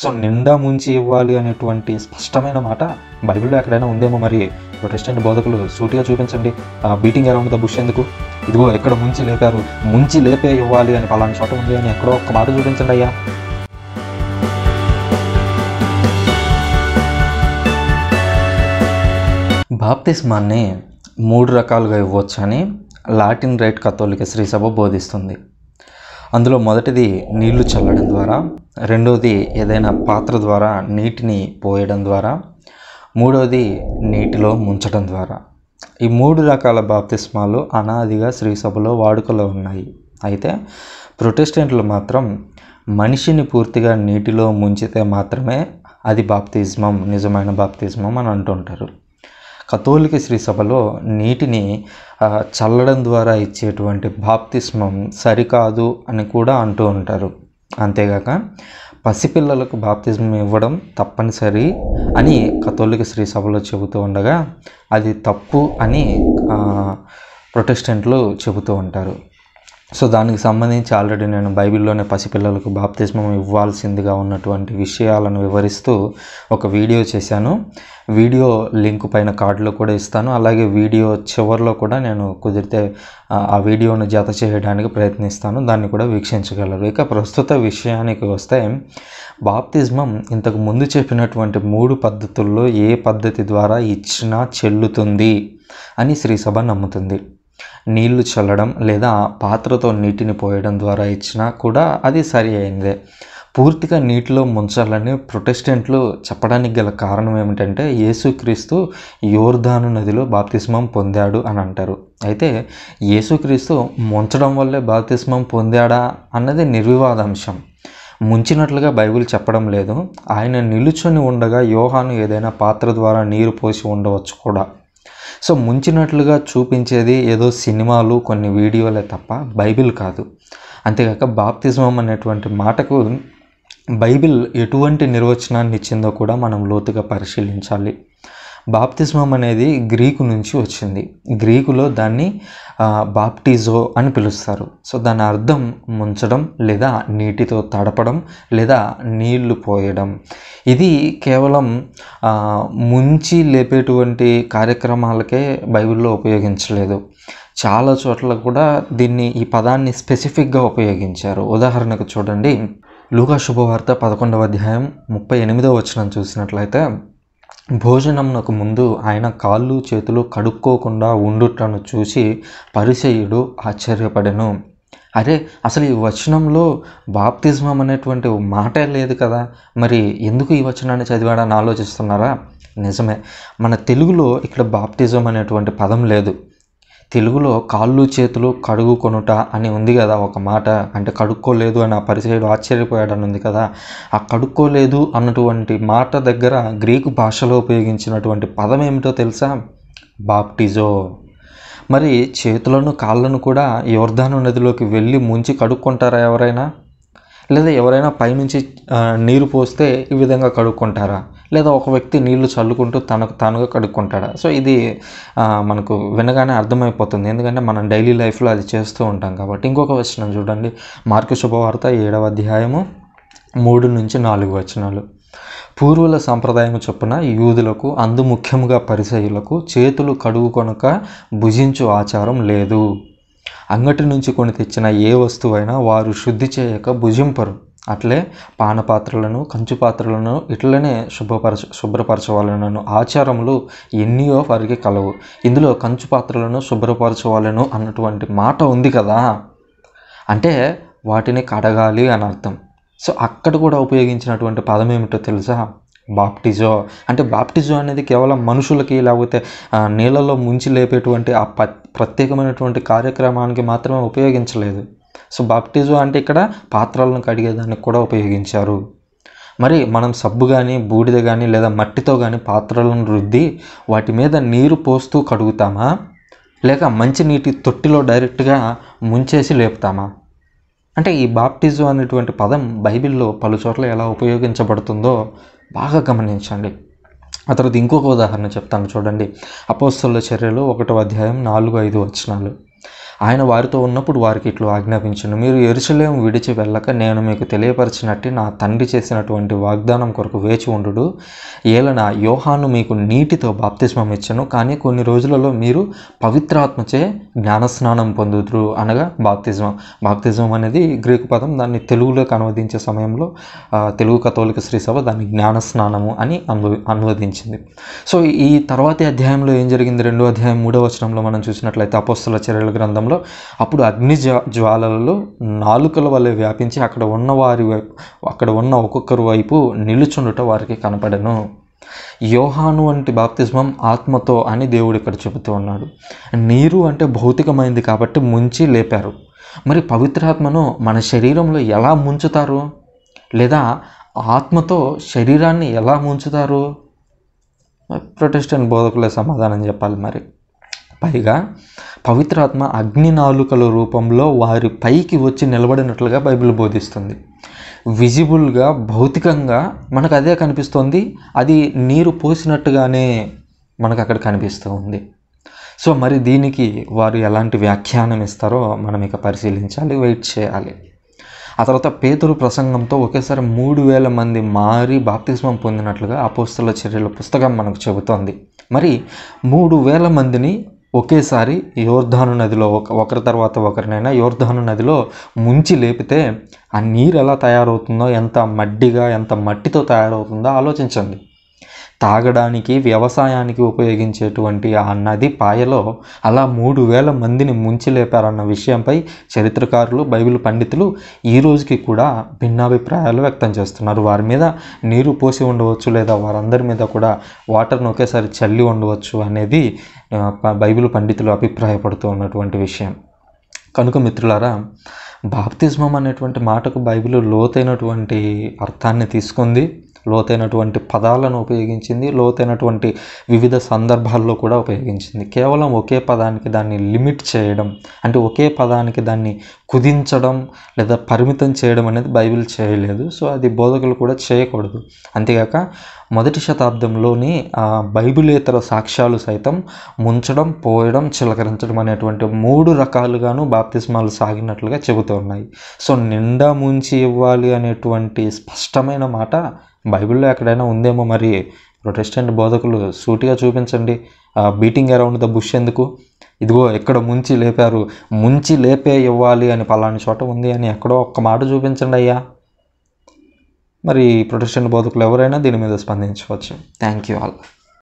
so నిండా ముంచి ఇవ్వాలి అనేటువంటి స్పష్టమైన మాట బైబిల్లో ఎక్కడైనా ఉందేమో మరి ప్రొటెస్టెంట్ బోధకులు సూటిగా చూపించండి ఆ బీటింగ్ అరౌండ్ ద బుష్ ఎందుకు ఇదిగో ఎక్కడ ముంచి లేపారు ముంచి లేపే ఇవ్వాలి అని పలానా చోట ఉంది అని ఎక్కడో ఒక్క మాట చూపించండి అయ్యా బాప్తిస్మాన్ని మూడు రకాలుగా అని లాటిన్ రైట్ కథోలిక శ్రీసభ బోధిస్తుంది అందులో మొదటిది నీళ్లు చల్లడం ద్వారా రెండవది ఏదైనా పాత్ర ద్వారా నీటిని పోయడం ద్వారా మూడవది నీటిలో ముంచడం ద్వారా ఈ మూడు రకాల బాప్తిస్మాలు అనాదిగా శ్రీసభలో వాడుకలో ఉన్నాయి అయితే ప్రొటెస్టెంట్లు మాత్రం మనిషిని పూర్తిగా నీటిలో ముంచితే మాత్రమే అది బాప్తిజమం నిజమైన బాప్తిజమం అని అంటుంటారు కథోలిక శ్రీ సభలో నీటిని చల్లడం ద్వారా ఇచ్చేటువంటి బాప్తిస్మం సరికాదు అని కూడా అంటూ ఉంటారు అంతేగాక పసిపిల్లలకు బాప్తిజం ఇవ్వడం తప్పనిసరి అని కథోలిక శ్రీ సభలో చెబుతూ ఉండగా అది తప్పు అని ప్రొటెస్టెంట్లు చెబుతూ ఉంటారు సో దానికి సంబంధించి ఆల్రెడీ నేను బైబిల్లోనే పసిపిల్లలకు బాప్తిజమం ఇవ్వాల్సిందిగా ఉన్నటువంటి విషయాలను వివరిస్తూ ఒక వీడియో చేశాను వీడియో లింక్ పైన కార్డులో కూడా ఇస్తాను అలాగే వీడియో చివరిలో కూడా నేను కుదిరితే ఆ వీడియోను జత చేయడానికి ప్రయత్నిస్తాను దాన్ని కూడా వీక్షించగలరు ఇక ప్రస్తుత విషయానికి వస్తే బాప్తిజమం ఇంతకు ముందు చెప్పినటువంటి మూడు పద్ధతుల్లో ఏ పద్ధతి ద్వారా ఇచ్చినా చెల్లుతుంది అని శ్రీ సభ నమ్ముతుంది నీళ్లు చల్లడం లేదా పాత్రతో నీటిని పోయడం ద్వారా ఇచ్చినా కూడా అది సరి అయిందే పూర్తిగా నీటిలో ముంచాలని ప్రొటెస్టెంట్లు చెప్పడానికి గల కారణం ఏమిటంటే యేసుక్రీస్తు యోర్ధాను నదిలో బాప్తిస్మం పొందాడు అని అంటారు అయితే యేసుక్రీస్తు ముంచడం వల్లే బాప్తిస్మం పొందాడా అన్నది నిర్వివాదాంశం ముంచినట్లుగా బైబిల్ చెప్పడం లేదు ఆయన నిలుచొని ఉండగా యోహాను ఏదైనా పాత్ర ద్వారా నీరు పోసి ఉండవచ్చు కూడా సో ముంచినట్లుగా చూపించేది ఏదో సినిమాలు కొన్ని వీడియోలే తప్ప బైబిల్ కాదు అంతేకాక బాప్తిజం అనేటువంటి మాటకు బైబిల్ ఎటువంటి నిర్వచనాన్ని ఇచ్చిందో కూడా మనం లోతుగా పరిశీలించాలి బాప్తిజమం అనేది గ్రీకు నుంచి వచ్చింది గ్రీకులో దాన్ని బాప్టిజో అని పిలుస్తారు సో దాని అర్థం ముంచడం లేదా నీటితో తడపడం లేదా నీళ్లు పోయడం ఇది కేవలం ముంచి లేపేటువంటి కార్యక్రమాలకే బైబిల్లో ఉపయోగించలేదు చాలా చోట్ల కూడా దీన్ని ఈ పదాన్ని స్పెసిఫిక్గా ఉపయోగించారు ఉదాహరణకు చూడండి లూకా శుభవార్త పదకొండవ అధ్యాయం ముప్పై ఎనిమిదవ వచనం చూసినట్లయితే భోజనమునకు ముందు ఆయన కాళ్ళు చేతులు కడుక్కోకుండా ఉండుటను చూసి పరిసయుడు ఆశ్చర్యపడెను అరే అసలు ఈ వచనంలో బాప్తిజమం అనేటువంటి మాటే లేదు కదా మరి ఎందుకు ఈ వచనాన్ని చదివాడని ఆలోచిస్తున్నారా నిజమే మన తెలుగులో ఇక్కడ బాప్తిజం అనేటువంటి పదం లేదు తెలుగులో కాళ్ళు చేతులు కడుగుకొనుట అని ఉంది కదా ఒక మాట అంటే కడుక్కోలేదు అని ఆ పరిచయుడు ఆశ్చర్యపోయాడు అని ఉంది కదా ఆ కడుక్కోలేదు అన్నటువంటి మాట దగ్గర గ్రీకు భాషలో ఉపయోగించినటువంటి పదం ఏమిటో తెలుసా బాప్టిజో మరి చేతులను కాళ్ళను కూడా యువర్ధాను నదిలోకి వెళ్ళి ముంచి కడుక్కుంటారా ఎవరైనా లేదా ఎవరైనా పైనుంచి నీరు పోస్తే ఈ విధంగా కడుక్కుంటారా లేదా ఒక వ్యక్తి నీళ్లు చల్లుకుంటూ తనకు తానుగా కడుక్కుంటాడా సో ఇది మనకు వినగానే అర్థమైపోతుంది ఎందుకంటే మనం డైలీ లైఫ్లో అది చేస్తూ ఉంటాం కాబట్టి ఇంకొక వచనం చూడండి మార్కు శుభవార్త ఏడవ అధ్యాయము మూడు నుంచి నాలుగు వచనాలు పూర్వుల సంప్రదాయం చొప్పున యూదులకు అందు ముఖ్యముగా పరిసయులకు చేతులు కడుగు కొనక భుజించు ఆచారం లేదు అంగటి నుంచి కొని తెచ్చిన ఏ వస్తువైనా వారు శుద్ధి చేయక భుజింపరు అట్లే పానపాత్రలను కంచు పాత్రలను ఇట్లనే శుభ్రపరచ శుభ్రపరచవాలను ఆచారములు ఎన్నియో వారికి కలవు ఇందులో కంచు పాత్రలను శుభ్రపరచవాలను అన్నటువంటి మాట ఉంది కదా అంటే వాటిని కడగాలి అని అర్థం సో అక్కడ కూడా ఉపయోగించినటువంటి పదం ఏమిటో తెలుసా బాప్టిజో అంటే బాప్టిజో అనేది కేవలం మనుషులకి లేకపోతే నీళ్ళలో ముంచి లేపేటువంటి ఆ ప్రత్యేకమైనటువంటి కార్యక్రమానికి మాత్రమే ఉపయోగించలేదు సో బాప్టిజం అంటే ఇక్కడ పాత్రలను కడిగేదానికి కూడా ఉపయోగించారు మరి మనం సబ్బు కానీ బూడిద కానీ లేదా మట్టితో కానీ పాత్రలను రుద్ది వాటి మీద నీరు పోస్తూ కడుగుతామా లేక మంచి నీటి తొట్టిలో డైరెక్ట్గా ముంచేసి లేపుతామా అంటే ఈ బాప్టిజం అనేటువంటి పదం బైబిల్లో పలు చోట్ల ఎలా ఉపయోగించబడుతుందో బాగా గమనించండి ఆ తర్వాత ఇంకొక ఉదాహరణ చెప్తాను చూడండి అపోస్తుల చర్యలు ఒకటో అధ్యాయం నాలుగు ఐదు వచ్చినాలు ఆయన వారితో ఉన్నప్పుడు వారికి ఇట్లు ఆజ్ఞాపించను మీరు ఎరుసలేం విడిచి వెళ్ళక నేను మీకు తెలియపరిచినట్టు నా తండ్రి చేసినటువంటి వాగ్దానం కొరకు వేచి ఉండు ఏలన యోహాను మీకు నీటితో బాప్తిస్మం ఇచ్చను కానీ కొన్ని రోజులలో మీరు పవిత్రాత్మచే జ్ఞానస్నానం పొందుతురు అనగా బాప్తిజం బాప్తిజం అనేది గ్రీకు పదం దాన్ని తెలుగులోకి అనువదించే సమయంలో తెలుగు కథోలిక శ్రీసభ దాన్ని జ్ఞానస్నానము అని అనువదించింది సో ఈ తర్వాతి అధ్యాయంలో ఏం జరిగింది రెండో అధ్యాయం మూడో వచనంలో మనం చూసినట్లయితే అపోస్తుల చర్యల గ్రంథంలో సమయంలో అప్పుడు అగ్ని జ్వాలలలో నాలుకల వల్ల వ్యాపించి అక్కడ ఉన్న వారి వైపు అక్కడ ఉన్న ఒక్కొక్కరు వైపు నిలుచుండుట వారికి కనపడను యోహాను వంటి బాప్తిజమం ఆత్మతో అని దేవుడు ఇక్కడ చెబుతూ ఉన్నాడు నీరు అంటే భౌతికమైంది కాబట్టి ముంచి లేపారు మరి పవిత్రాత్మను మన శరీరంలో ఎలా ముంచుతారు లేదా ఆత్మతో శరీరాన్ని ఎలా ముంచుతారు ప్రొటెస్టెంట్ బోధకులే సమాధానం చెప్పాలి మరి పైగా పవిత్రాత్మ అగ్ని నాలుకల రూపంలో వారి పైకి వచ్చి నిలబడినట్లుగా బైబిల్ బోధిస్తుంది విజిబుల్గా భౌతికంగా మనకు అదే కనిపిస్తుంది అది నీరు పోసినట్టుగానే మనకు అక్కడ కనిపిస్తూ ఉంది సో మరి దీనికి వారు ఎలాంటి వ్యాఖ్యానం ఇస్తారో మనం ఇక పరిశీలించాలి వెయిట్ చేయాలి ఆ తర్వాత పేతురు ప్రసంగంతో ఒకేసారి మూడు వేల మంది మారి బాప్తిస్మం పొందినట్లుగా అపోస్తుల చర్యల పుస్తకం మనకు చెబుతోంది మరి మూడు వేల మందిని ఒకేసారి యోర్ధాను నదిలో ఒక ఒకరి తర్వాత ఒకరినైనా యోర్ధాను నదిలో ముంచి లేపితే ఆ నీరు ఎలా తయారవుతుందో ఎంత మడ్డిగా ఎంత మట్టితో తయారవుతుందో ఆలోచించండి తాగడానికి వ్యవసాయానికి ఉపయోగించేటువంటి ఆ నది పాయలో అలా మూడు వేల మందిని ముంచిలేపారన్న విషయంపై చరిత్రకారులు బైబిల్ పండితులు ఈ రోజుకి కూడా భిన్నాభిప్రాయాలు వ్యక్తం చేస్తున్నారు వారి మీద నీరు పోసి ఉండవచ్చు లేదా వారందరి మీద కూడా వాటర్ను ఒకేసారి చల్లి ఉండవచ్చు అనేది బైబిల్ పండితులు అభిప్రాయపడుతూ ఉన్నటువంటి విషయం కనుక మిత్రులారా బాప్తిజమం అనేటువంటి మాటకు బైబిల్ లోతైనటువంటి అర్థాన్ని తీసుకుంది లోతైనటువంటి పదాలను ఉపయోగించింది లోతైనటువంటి వివిధ సందర్భాల్లో కూడా ఉపయోగించింది కేవలం ఒకే పదానికి దాన్ని లిమిట్ చేయడం అంటే ఒకే పదానికి దాన్ని కుదించడం లేదా పరిమితం చేయడం అనేది బైబిల్ చేయలేదు సో అది బోధకులు కూడా చేయకూడదు అంతేగాక మొదటి శతాబ్దంలోని బైబిలేతర సాక్ష్యాలు సైతం ముంచడం పోయడం చిలకరించడం అనేటువంటి మూడు రకాలుగాను బాప్తిస్మాలు సాగినట్లుగా చెబుతూ ఉన్నాయి సో నిండా ముంచి ఇవ్వాలి అనేటువంటి స్పష్టమైన మాట బైబిల్లో ఎక్కడైనా ఉందేమో మరి ప్రొటెస్టెంట్ బోధకులు సూటిగా చూపించండి బీటింగ్ అరౌండ్ ద బుష్ ఎందుకు ఇదిగో ఎక్కడ ముంచి లేపారు ముంచి లేపే ఇవ్వాలి అని పలాని చోట ఉంది అని ఎక్కడో ఒక్క మాట చూపించండి అయ్యా మరి ప్రొటెస్టెంట్ బోధకులు ఎవరైనా దీని మీద స్పందించవచ్చు థ్యాంక్ యూ ఆల్